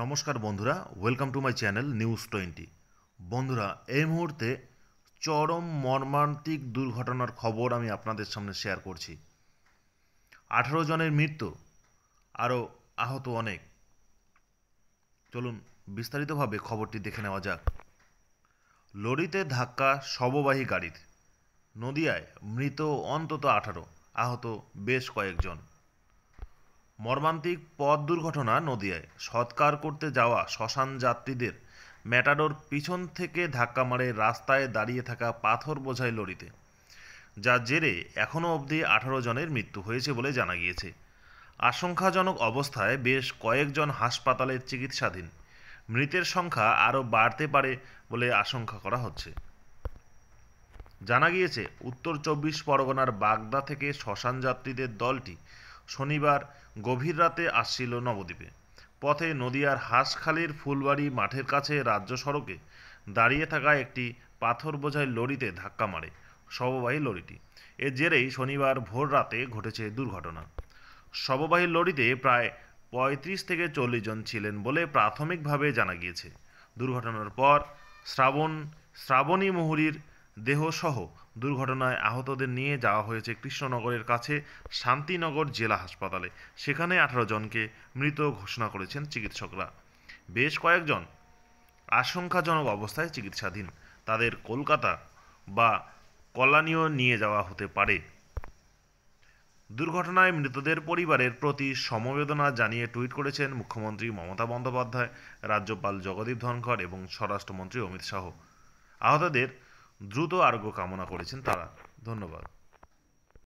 নমস্কার বন্ধুরা welcome to my channel news twenty বন্ধুরা এই মুহূর্তে চরম মর্মান্তিক দুর্ঘটনার খবর আমি আপনাদের সামনে শেয়ার করছি আঠারো জনের মৃত্যু আরও আহত অনেক চলুন বিস্তারিতভাবে খবরটি দেখে নেওয়া যাক লরিতে ধাক্কা শববাহী গাড়ির নদিয়ায় মৃত অন্তত আঠারো আহত বেশ কয়েকজন মর্মান্তিক পথ দুর্ঘটনা নদিয়ায় সৎকার করতে যাওয়া শ্মশান যাত্রীদের ম্যাটাডোর পিছন থেকে ধাক্কা মারে রাস্তায় দাঁড়িয়ে থাকা পাথর বোঝাই লরিতে যার জেরে এখনও অবধি আঠারো জনের মৃত্যু হয়েছে বলে জানা গিয়েছে আশঙ্কাজনক অবস্থায় বেশ কয়েকজন হাসপাতালে চিকিৎসাধীন মৃতের সংখ্যা আরও বাড়তে পারে বলে আশঙ্কা করা হচ্ছে জানা গিয়েছে উত্তর চব্বিশ পরগনার বাগদা থেকে শ্মশান যাত্রীদের দলটি শনিবার গভীর রাতে আসছিল নবদ্বীপে পথে নদিয়ার হাঁসখালির ফুলবাড়ি মাঠের কাছে রাজ্য সড়কে দাঁড়িয়ে থাকা একটি পাথর বোঝাই লরিতে ধাক্কা মারে শববাহী লরিটি এর জেরেই শনিবার ভোর রাতে ঘটেছে দুর্ঘটনা শববাহী লরিতে প্রায় পঁয়ত্রিশ থেকে চল্লিশ জন ছিলেন বলে প্রাথমিকভাবে জানা গিয়েছে দুর্ঘটনার পর শ্রাবণ শ্রাবণী মুহুরির দেহসহ দুর্ঘটনায় আহতদের নিয়ে যাওয়া হয়েছে কৃষ্ণনগরের কাছে শান্তিনগর জেলা হাসপাতালে সেখানে আঠারো জনকে মৃত ঘোষণা করেছেন চিকিৎসকরা বেশ কয়েকজন আশঙ্কাজনক অবস্থায় চিকিৎসাধীন তাদের কলকাতা বা কল্যাণীয় নিয়ে যাওয়া হতে পারে দুর্ঘটনায় মৃতদের পরিবারের প্রতি সমবেদনা জানিয়ে টুইট করেছেন মুখ্যমন্ত্রী মমতা বন্দ্যোপাধ্যায় রাজ্যপাল জগদীপ ধনখড় এবং স্বরাষ্ট্রমন্ত্রী অমিত শাহ আহতদের দ্রুত আরোগ্য কামনা করেছেন তারা ধন্যবাদ